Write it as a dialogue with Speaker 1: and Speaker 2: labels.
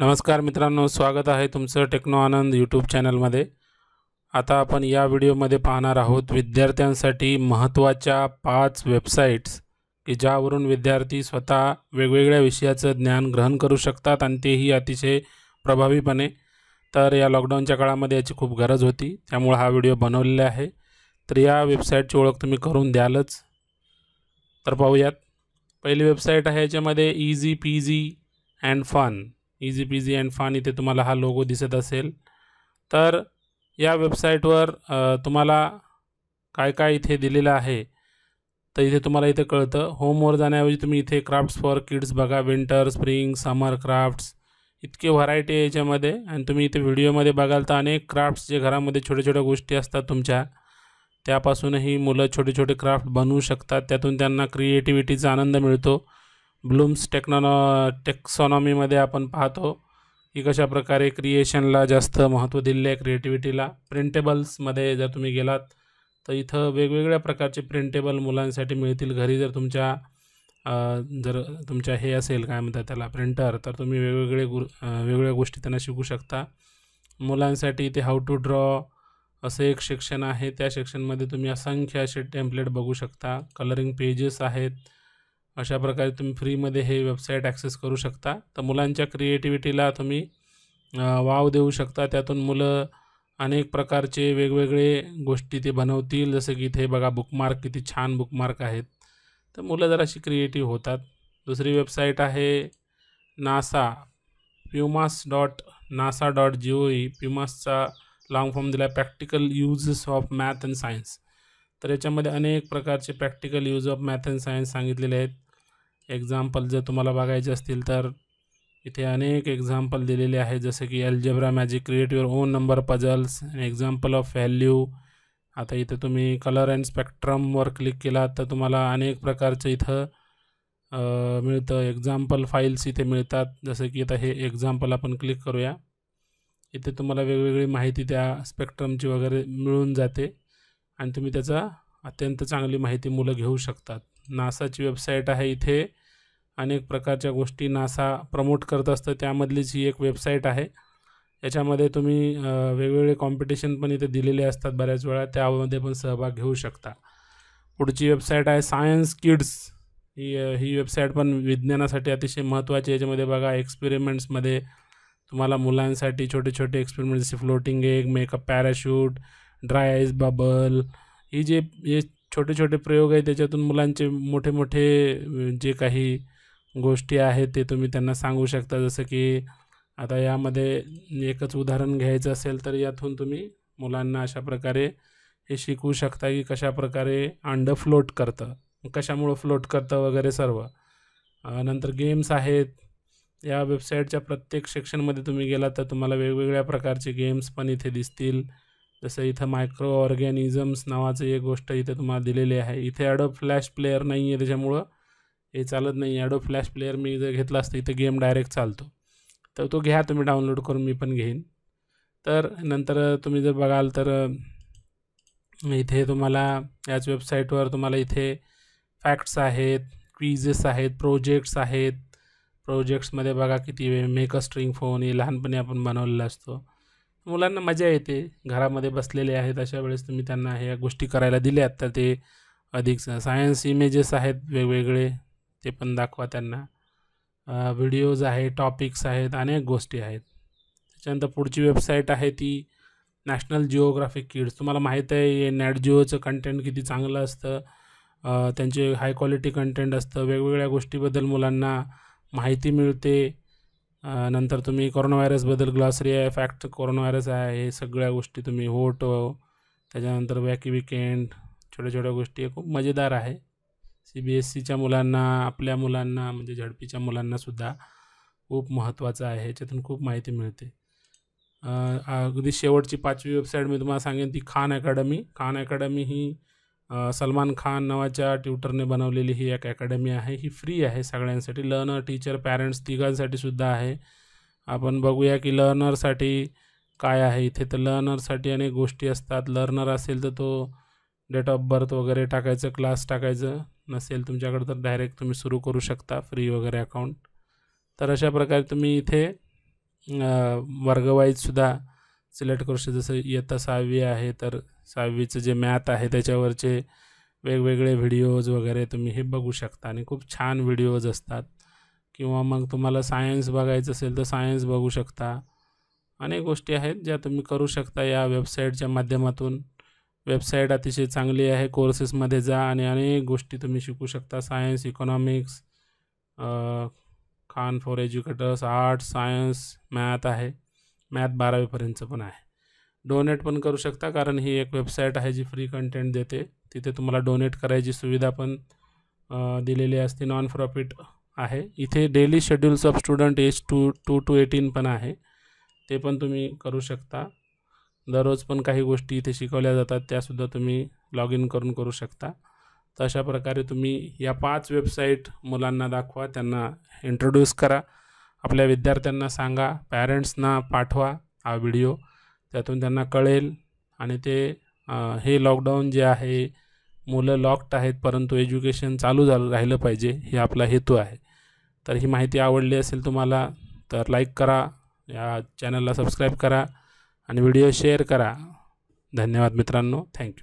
Speaker 1: नमस्कार मित्रांनो स्वागत आहे तुमचं टेक्नो आनंद यूट्यूब चॅनलमध्ये आता आपण या व्हिडिओमध्ये पाहणार आहोत विद्यार्थ्यांसाठी महत्त्वाच्या पाच वेबसाईट्स की ज्यावरून विद्यार्थी स्वतः वेगवेगळ्या विषयाचं ज्ञान ग्रहण करू शकतात आणि तेही अतिशय प्रभावीपणे तर या लॉकडाऊनच्या काळामध्ये याची खूप गरज होती त्यामुळं हा व्हिडिओ बनवलेला आहे तर या वेबसाईटची ओळख तुम्ही करून द्यालच तर पाहूयात पहिली वेबसाईट आहे याच्यामध्ये easy P G and fun easy PG and fun इतने तुम्हारा हा लोगो दिसत असेल तर या वेबसाईटवर का काय काय है तो इधे तुम्हारा इतने कहते होम कळतं जाने जाण्याऐवजी तुम्हें इतने क्राफ्ट्स फॉर किड्स बगा winter spring summer crafts variety है आहे एंड तुम्हें इतने वीडियो में बघाल तो अनेक क्राफ्ट्स जे घरामध्ये छोटे छोटे गोषी आता तुमच्या ही मुल छोटे छोटे क्राफ्ट बनू शकत क्रिएटिविटी त्यांना आनंद मिलत ब्लूम्स टेक्नॉनॉ टेक्सोनॉमी अपन पहातो कि कशा प्रकार क्रिएशनला जास्त महत्त्व दिलेलं आहे क्रिएटिव्हिटीला प्रिंटेबल्समध्ये जर तुम्हें गेला तो इत वेगवेगे प्रकार के प्रिंटेबल मुलांसाठी मिळतील घरी जर तुम्हार जर तुमच्या हे असेल काय प्रिंटर तो तुम्हें वेगवेगे गु वेगवेगळ्या गोषी त्यांना शिकू शकता मुलांसाठी इथे टू ड्रॉ असे एक है तो त्या मधे तुम्हें असंख्य असे टेम्पलेट बगू शकता कलरिंग पेजेस हैं अशा प्रकारे तुम्ही फ्रीमध्ये हे वेबसाईट ॲक्सेस करू शकता तर मुलांच्या क्रिएटिव्हिटीला तुम्ही वाव देऊ शकता त्यातून मुलं अनेक प्रकारचे वेगवेगळे गोष्टी ते बनवतील जसं की इथे बघा बुकमार्क किती छान बुकमार्क आहेत तर मुलं जराशी क्रिएटिव्ह होतात दुसरी वेबसाईट आहे NASA PUMAS dot NASA dot G O V प्युमासचा लाँग फॉर्म दिला practical uses of math and science तर याच्यामध्ये अनेक प्रकारचे practical use of math and science सांगितलेले आहेत एक्झाम्पल जर तुम्हारा बघायचे तो इतने अनेक एक्जाम्पल दिलेले है जसे कि algebra magic create your own number puzzles example of value आता इतना तुम्हें कलर एंड स्पेक्ट्रम वर क्लिक केलात तर तुम्हाला अनेक प्रकार से इत मिलत फाईल्स फाइल्स इतने मिलता जसें कि हे एक्झाम्पल आपण क्लिक करूँ इथे तुम्हारा वेगवेगळी माहिती स्पेक्ट्रम की वगैरह मिलन जते तुम्हें अत्यंत चांगली माहिती मुलं घेऊ शकतात ची वेबसाइट है इधे अनेक प्रकार गोष्टी नासा प्रमोट करत असतं एक वेबसाइट है याच्यामध्ये तुम्हें वेगवेगे कॉम्पिटिशन पे इथे दिलेले असतात बऱ्याच सहभाग घेऊ शकता पुढची वेबसाईट आहे सायन्स किड्स हि ही वेबसाईट पण विज्ञानासाठी अतिशय महत्त्वाची याच्यामध्ये बघा एक्सपेरिमेंट्समध्ये तुम्हाला मुलांसाठी छोटे छोटे एक्सपेरिमेंट्स जैसे floating egg make a parachute dry ice bubble ही जे ये छोटे छोटे प्रयोग है त्याच्यातून मुलांचे मोठे मोठे जे का गोष्टी है ते तुम्हें संगू शकता जस कि आता यामध्ये एक उदाहरण घायल तो तर तुम्हें मुला मुलांना अशा प्रकारे हे शिकवू शकता की कशाप्रकारे अंडं फ्लोट करतं कशामुळं फ्लोट करता वगैरह सर्व नंतर गेम्स हैं या वेबसाईटच्या प्रत्येक सेक्शनमध्ये तुम्ही गेलात तर तुम्हाला वेगवेगळ्या प्रकारचे गेम्स पण इथे दिसतील जसं इथं मायक्रो ऑर्गॅनिझम्स नावाचं एक गोष्ट इतने तुम्हारा दिल्ली है इतने ॲडो फ्लैश प्लेयर नहीं है त्याच्यामुळं हे चालत नहीं ॲडो फ्लैश प्लेयर मैं जो घेतला असतं गेम डायरेक्ट चालतो तर तो घ्या तुम्ही डाउनलोड करून मीपन पण घेईन तर नंतर तुम्ही जर बघाल तर अं, इथे तुम्हाला याच वेबसाईटवर तुम्हाला इथे फॅक्ट्स आहेत क्विजेस हैं प्रोजेक्ट्स आहेत प्रोजेक्ट्समध्ये बघा किती मेक अ स्ट्रिंग फोन ये लहानपणी आपण बनवलेला मुलांना मजा येते घरामध्ये बसलेले आहेत अशा वेळेस तुम्ही त्यांना ह्या गोष्टी करायला दिल्या तर ते अधिक सायन्स इमेजेस आहेत वेगवेगळे ते पण दाखवा त्यांना व्हिडिओज आहे टॉपिक्स आहेत अनेक गोष्टी आहेत त्याच्यानंतर पुढची वेबसाईट आहे ती नॅशनल जिओग्राफिक किड्स तुम्हाला माहीत आहे नॅट जिओचं कंटेंट किती चांगलं असतं त्यांचे हाय क्वालिटी कंटेंट असतं वेगवेगळ्या गोष्टीबद्दल मुलांना माहिती मिळते नंतर तुम्ही कोरोना व्हायरसबद्दल ग्लॉसरी आहे फॅक्ट कोरोना व्हायरस आहे हे सगळ्या गोष्टी तुम्ही होट त्याच्यानंतर वॅकी विकेंड छोट्या छोट्या गोष्टी खूप मजेदार आहे सी बी एस सीच्या e मुलांना आपल्या मुलांना म्हणजे झडपीच्या मुलांनासुद्धा खूप महत्त्वाचं आहे ह्याच्यातून खूप माहिती मिळते अगदी शेवटची पाचवी वेबसाईट मी तुम्हाला सांगेन ती खान अकॅडमी खान अकॅडमी ही सलमान खान नावाच्या ट्युटरने बनवलेली ही एक अकॅडमी आहे ही फ्री आहे सगळ्यांसाठी लर्नर टीचर पॅरेंट्स तिघांसाठी सुद्धा आहे आपण बघूया की लर्नरसाठी काय आहे इथे तर लर्नरसाठी अनेक गोष्टी असतात लर्नर असेल तर तो डेट ऑफ बर्थ वगैरे टाकायचं क्लास टाकायचं नसेल तुमच्याकडे तर डायरेक्ट तुम्ही सुरू करू शकता फ्री वगैरे अकाउंट तर अशा प्रकारे तुम्ही इथे वर्गवाईजसुद्धा सिलेक्ट करू शकता जसं इयत्ता सहावी आहे तर सहावीचं जे मॅथ आहे त्याच्यावरचे वेगवेगळे व्हिडिओज वगैरे तुम्ही हे बघू शकता आणि खूप छान व्हिडिओज असतात किंवा मग तुम्हाला सायन्स बघायचं असेल तर सायन्स बघू शकता अनेक गोष्टी आहेत ज्या तुम्ही करू शकता या वेबसाईटच्या माध्यमातून वेबसाईट अतिशय चांगली आहे कोर्सेसमध्ये जा आणि अनेक गोष्टी तुम्ही शिकू शकता science economics Khan for educators arts science math आहे मॅथ बारावीपर्यंतचं पण आहे डोनेट पण करू शकता कारण ही एक वेबसाइट है जी फ्री कंटेंट देते तिथे तुम्हाला डोनेट कराएगी सुविधा पण दिलेली असते नॉन प्रॉफिट है इधे daily schedules of student age two two to eighteen पन है तो पुम्मी करू शकता दररोज पण काही गोष्टी इथे शिकवल्या जातात त्यासुद्धा लॉग इन करून करू शकता तो अशा प्रकार तुम्हें या पाच वेबसाईट मुलांना दाखवा इंट्रोड्यूस करा आपल्या विद्यार्थ्यांना सांगा पेरेंट्सना पाठवा हा वीडियो त्यातून त्यांना कळेल हे लॉकडाऊन जे है मुल लॉक्ड है परंतु एजुकेशन चालू झालं राहिलं पाहिजे हे आपला हेतू आहे तर ही माहिती आवडली असेल तुम्हाला तर लाईक करा या चॅनलला सब्सक्राइब करा आणि व्हिडिओ शेअर करा धन्यवाद थैंक यू